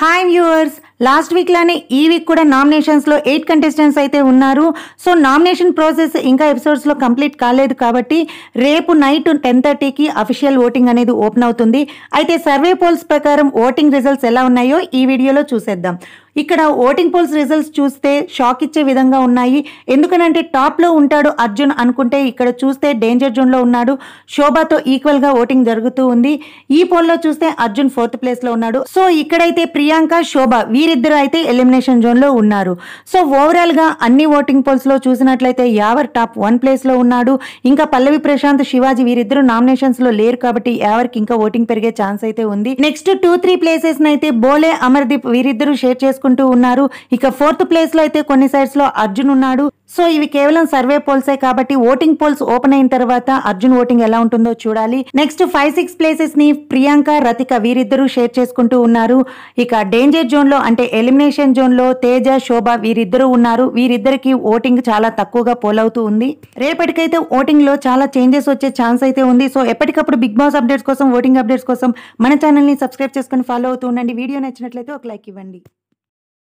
hi viewers last week ఈ week కూడా నామినేషన్స్లో ఎయిట్ కంటెస్టెంట్స్ అయితే ఉన్నారు సో నామినేషన్ ప్రాసెస్ ఇంకా ఎపిసోడ్స్లో కంప్లీట్ కాలేదు కాబట్టి రేపు నైట్ టెన్ థర్టీకి అఫీషియల్ ఓటింగ్ అనేది ఓపెన్ అవుతుంది అయితే సర్వే పోల్స్ ప్రకారం ఓటింగ్ రిజల్ట్స్ ఎలా ఉన్నాయో ఈ వీడియోలో చూసేద్దాం ఇక్కడ ఓటింగ్ పోల్స్ రిజల్ట్స్ చూస్తే షాక్ ఇచ్చే విధంగా ఉన్నాయి ఎందుకనంటే టాప్లో ఉంటాడు అర్జున్ అనుకుంటే ఇక్కడ చూస్తే డేంజర్ జోన్లో ఉన్నాడు ఈక్వల్ ఈక్వల్గా ఓటింగ్ జరుగుతూ ఉంది ఈ పోల్లో చూస్తే అర్జున్ ఫోర్త్ ప్లేస్లో ఉన్నాడు సో ఇక్కడైతే ప్రియాంక శోభ వీరిద్దరు అయితే ఎలిమినేషన్ జోన్లో ఉన్నారు సో ఓవరాల్గా అన్ని ఓటింగ్ పోల్స్లో చూసినట్లయితే యావర్ టాప్ వన్ ప్లేస్లో ఉన్నాడు ఇంకా పల్లవి ప్రశాంత్ శివాజీ వీరిద్దరు నామినేషన్స్లో లేరు కాబట్టి యావర్కి ఇంకా ఓటింగ్ పెరిగే ఛాన్స్ అయితే ఉంది నెక్స్ట్ టూ త్రీ ప్లేసెస్ అయితే బోలే అమర్దీప్ వీరిద్దరు షేర్ చేసుకుంటారు చేసుకుంటూ ఉన్నారు ఇక ఫోర్త్ ప్లేస్ లో అయితే కొన్ని సైడ్స్ లో అర్జున్ ఉన్నాడు సో ఇవి కేవలం సర్వే పోల్సే కాబట్టి ఓటింగ్ పోల్స్ ఓపెన్ అయిన తర్వాత అర్జున్ ఓటింగ్ ఎలా ఉంటుందో చూడాలి నెక్స్ట్ ఫైవ్ సిక్స్ ప్లేసెస్ ని ప్రియాంక రతిక వీరిద్దరూ షేర్ చేసుకుంటూ ఉన్నారు ఇక డేంజర్ జోన్ లో అంటే ఎలిమినేషన్ జోన్ లో తేజ శోభ వీరిద్దరూ ఉన్నారు వీరిద్దరికి ఓటింగ్ చాలా తక్కువగా పోలవుతూ ఉంది రేపటికైతే ఓటింగ్ లో చాలా చేంజెస్ వచ్చే ఛాన్స్ అయితే ఉంది సో ఎప్పటికప్పుడు బిగ్ బాస్ అప్డేట్స్ కోసం ఓటింగ్ అప్డేట్స్ కోసం మన ఛానల్ ని సబ్స్క్రైబ్ చేసుకుని ఫాలో అవుతూ ఉండండి వీడియో నచ్చినట్లయితే ఒక లైక్ ఇవ్వండి